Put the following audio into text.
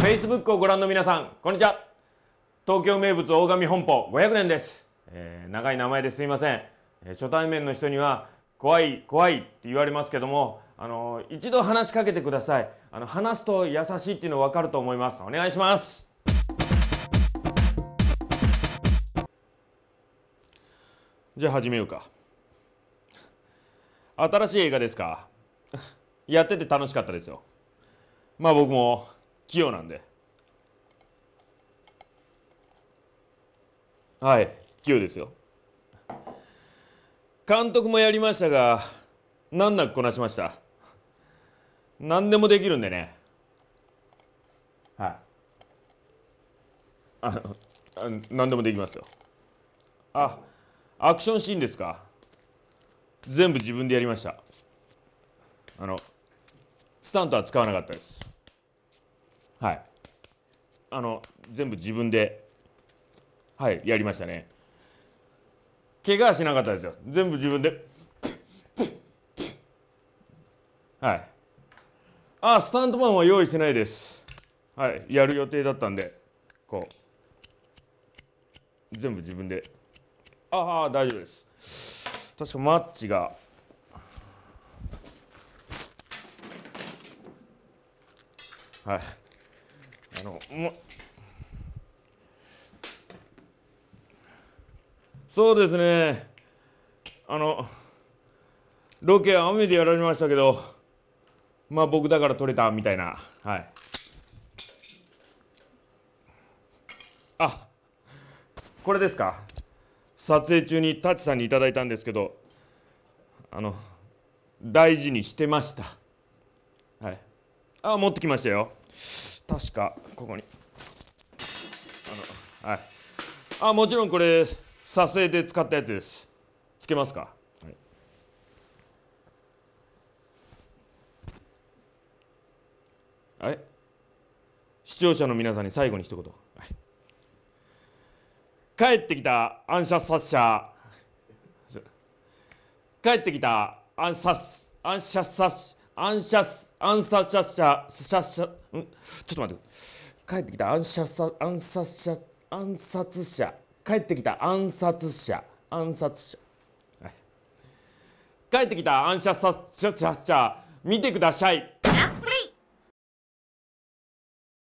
フェイスブックをご覧の皆さんこんにちは東京名物大神本舗500年です、えー、長い名前ですいません、えー、初対面の人には怖い怖いって言われますけどもあのー、一度話しかけてくださいあの話すと優しいっていうの分かると思いますお願いしますじゃあ始めようか新しい映画ですかやってて楽しかったですよまあ僕も器用なんではい器用ですよ監督もやりましたが難なくこなしました何でもできるんでねはいあ何でもできますよあアクションシーンですか全部自分でやりましたあのスタントは使わなかったですはいあの全部自分ではいやりましたね怪我はしなかったですよ全部自分ではいあスタントマンは用意してないですはいやる予定だったんでこう全部自分でああ大丈夫です確かマッチがはいあのそうですねあのロケは雨でやられましたけどまあ僕だから撮れたみたいなはいあこれですか撮影中に舘さんに頂いたんですけどあの大事にしてましたはいあ持ってきましたよ確かここにあのはいあもちろんこれ撮影で使ったやつですつけますか、はい、はい、視聴者の皆さんに最後に一言、はい、帰ってきた暗殺殺者帰ってきた暗殺暗殺殺者暗殺シャス、アンんちょっと待って。帰ってきた暗殺暗殺者暗殺者帰ってきた暗殺者暗殺者、帰ってきた暗殺者見てください